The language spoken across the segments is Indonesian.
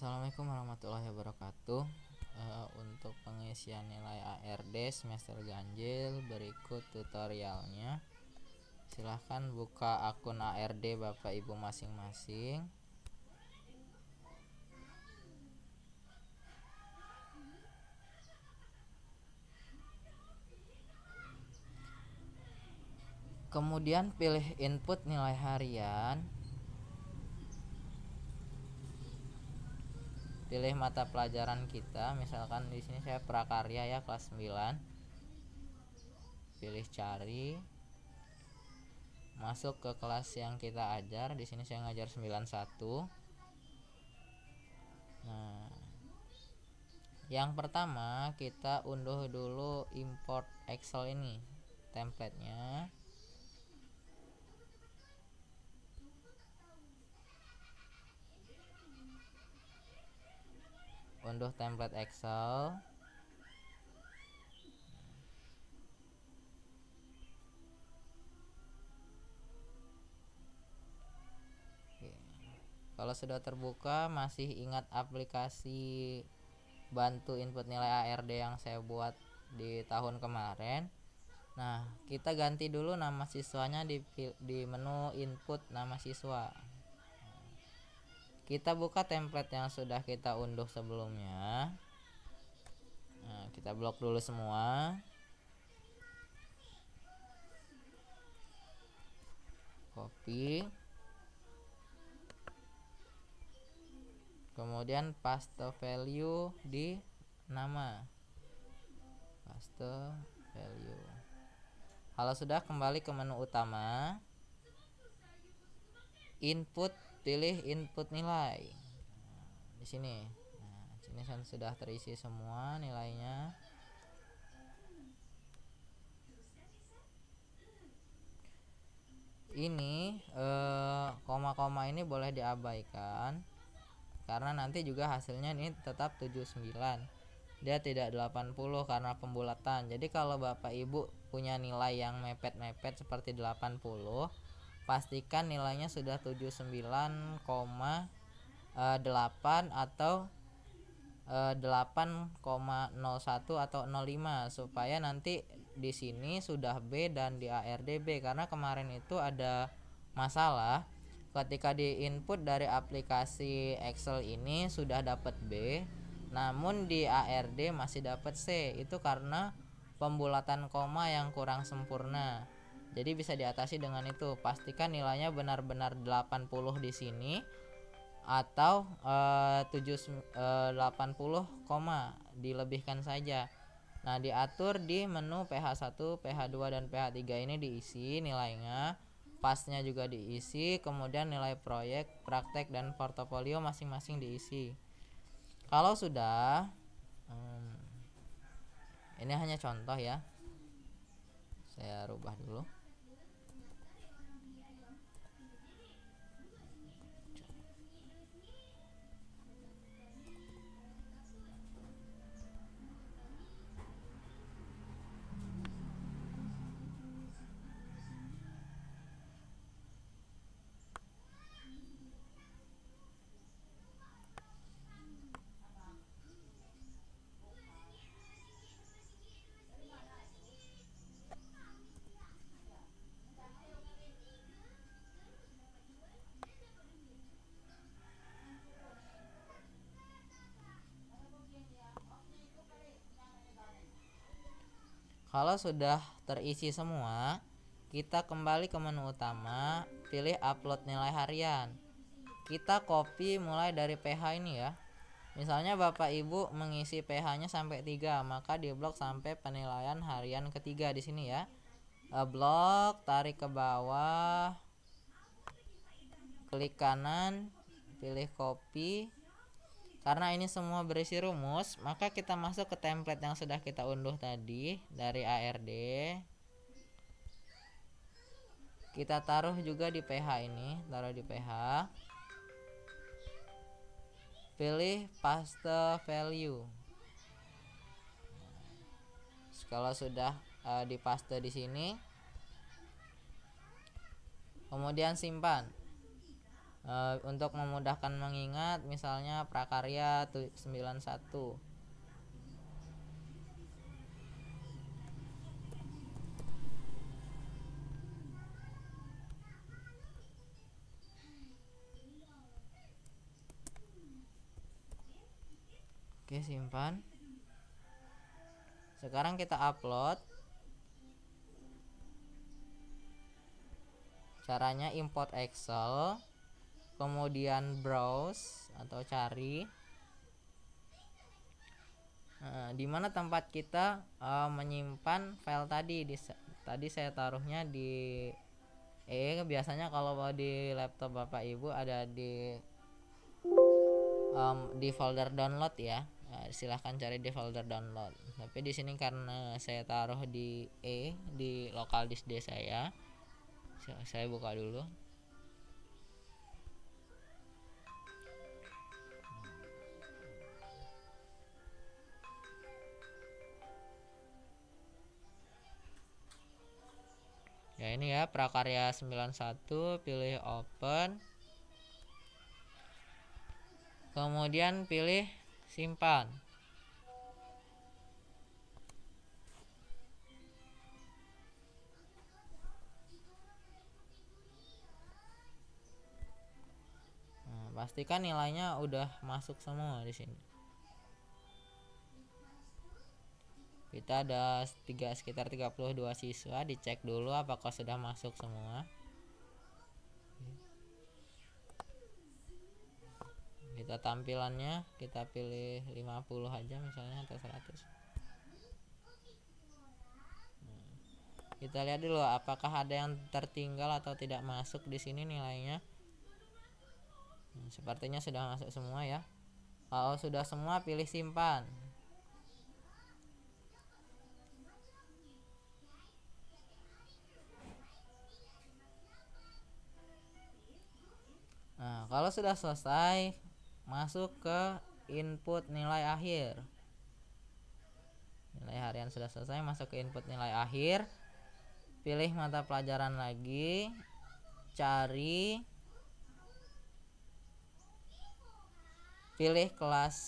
Assalamualaikum warahmatullahi wabarakatuh uh, Untuk pengisian nilai ARD semester ganjil Berikut tutorialnya Silahkan buka akun ARD Bapak Ibu masing-masing Kemudian pilih input nilai harian pilih mata pelajaran kita misalkan di sini saya prakarya ya kelas 9 pilih cari masuk ke kelas yang kita ajar di sini saya ngajar 91 nah yang pertama kita unduh dulu import excel ini template nya unduh template Excel kalau sudah terbuka masih ingat aplikasi bantu input nilai ARD yang saya buat di tahun kemarin Nah kita ganti dulu nama siswanya di, di menu input nama siswa kita buka template yang sudah kita unduh sebelumnya nah, kita blok dulu semua copy kemudian paste value di nama paste value kalau sudah kembali ke menu utama input pilih input nilai di sini nah, sini sudah terisi semua nilainya ini koma-koma eh, ini boleh diabaikan karena nanti juga hasilnya ini tetap 79 dia tidak 80 karena pembulatan jadi kalau bapak ibu punya nilai yang mepet-mepet seperti 80 pastikan nilainya sudah 79,8 eh, atau 8,01 eh, atau 05 supaya nanti di sini sudah B dan di ARDB karena kemarin itu ada masalah ketika di input dari aplikasi Excel ini sudah dapat B namun di ARD masih dapat C itu karena pembulatan koma yang kurang sempurna jadi bisa diatasi dengan itu. Pastikan nilainya benar-benar 80 di sini atau eh, 7 eh, dilebihkan saja. Nah, diatur di menu PH1, PH2 dan PH3 ini diisi nilainya, pasnya juga diisi, kemudian nilai proyek, praktek dan portofolio masing-masing diisi. Kalau sudah hmm, ini hanya contoh ya. Saya rubah dulu. Kalau sudah terisi semua, kita kembali ke menu utama, pilih upload nilai harian. Kita copy mulai dari PH ini ya. Misalnya Bapak Ibu mengisi pH-nya sampai 3, maka di blok sampai penilaian harian ketiga di sini ya. Eh, blok, tarik ke bawah, klik kanan, pilih copy, karena ini semua berisi rumus, maka kita masuk ke template yang sudah kita unduh tadi dari ARD. Kita taruh juga di PH ini, taruh di PH. Pilih paste value. Nah, kalau sudah uh, eh, dipaste di sini, kemudian simpan. Eh, untuk memudahkan mengingat misalnya prakarya 91 Oke simpan Sekarang kita upload Caranya import excel kemudian browse atau cari nah, di mana tempat kita uh, menyimpan file tadi di, tadi saya taruhnya di eh biasanya kalau di laptop bapak ibu ada di um, di folder download ya nah, silahkan cari di folder download tapi di sini karena saya taruh di E di lokal disk D saya saya buka dulu ini ya prakarya 91 pilih open kemudian pilih simpan nah, pastikan nilainya udah masuk semua di sini kita ada tiga, sekitar 32 siswa dicek dulu apakah sudah masuk semua kita tampilannya kita pilih 50 aja misalnya atau 100 kita lihat dulu apakah ada yang tertinggal atau tidak masuk di sini nilainya sepertinya sudah masuk semua ya kalau sudah semua pilih simpan kalau sudah selesai masuk ke input nilai akhir nilai harian sudah selesai masuk ke input nilai akhir pilih mata pelajaran lagi cari pilih kelas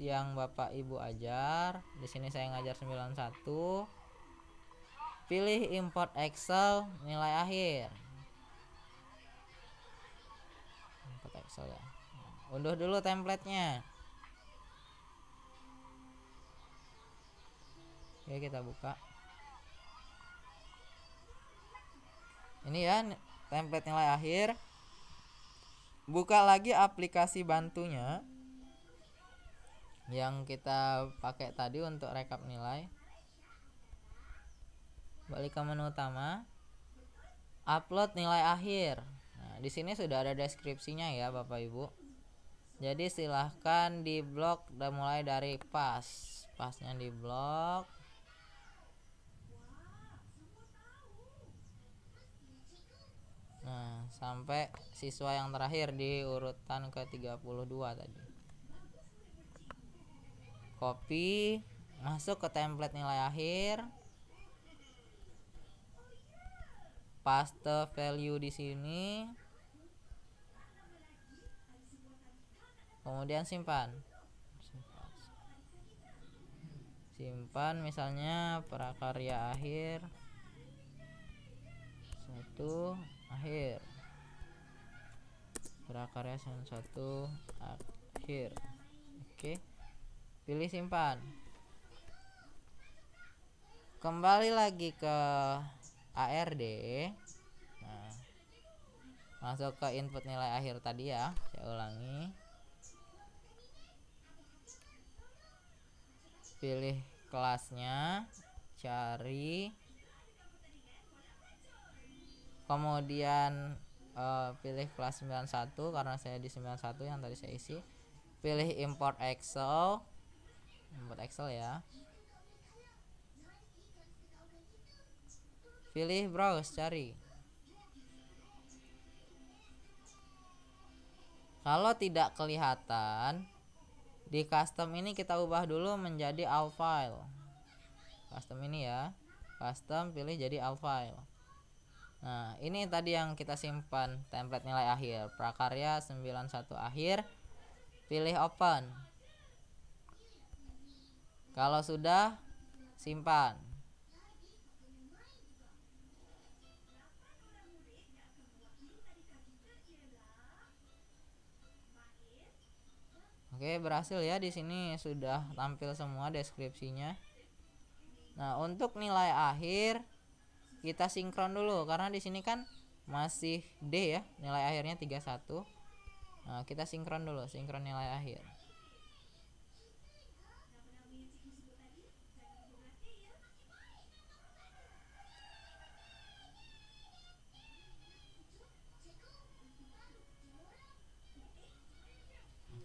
yang Bapak Ibu ajar di sini saya ngajar 91 pilih import Excel nilai akhir soalnya unduh dulu templatenya oke kita buka ini ya template nilai akhir buka lagi aplikasi bantunya yang kita pakai tadi untuk rekap nilai balik ke menu utama upload nilai akhir di sini sudah ada deskripsinya ya, Bapak Ibu. Jadi silahkan di blok dan mulai dari pas. Pasnya di blok. Nah, sampai siswa yang terakhir di urutan ke-32 tadi. Copy, masuk ke template nilai akhir. Paste value di sini. kemudian simpan simpan, misalnya prakarya akhir satu akhir prakarya satu akhir oke pilih simpan kembali lagi ke ARD nah, masuk ke input nilai akhir tadi ya saya ulangi pilih kelasnya cari kemudian uh, pilih kelas 91 karena saya di 91 yang tadi saya isi pilih import excel import excel ya pilih browse cari kalau tidak kelihatan di custom ini kita ubah dulu menjadi all file custom ini ya custom pilih jadi all file nah ini tadi yang kita simpan template nilai akhir prakarya 91 akhir pilih open kalau sudah simpan Oke, berhasil ya di sini sudah tampil semua deskripsinya. Nah, untuk nilai akhir kita sinkron dulu karena di sini kan masih D ya, nilai akhirnya 31. Nah, kita sinkron dulu, sinkron nilai akhir.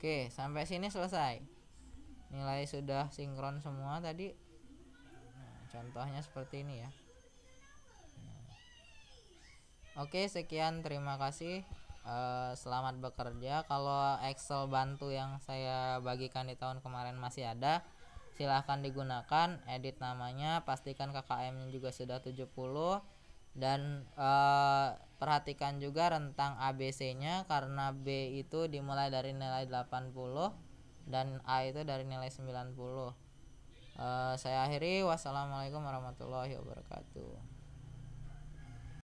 Oke, sampai sini selesai. Nilai sudah sinkron semua tadi. Nah, contohnya seperti ini ya. Nah. Oke, sekian. Terima kasih. Eh, selamat bekerja. Kalau Excel bantu yang saya bagikan di tahun kemarin masih ada, silahkan digunakan. Edit namanya, pastikan KKM-nya juga sudah 70 dan uh, perhatikan juga rentang ABC-nya karena B itu dimulai dari nilai 80 dan A itu dari nilai 90. Uh, eh, saya akhiri wassalamualaikum warahmatullahi wabarakatuh.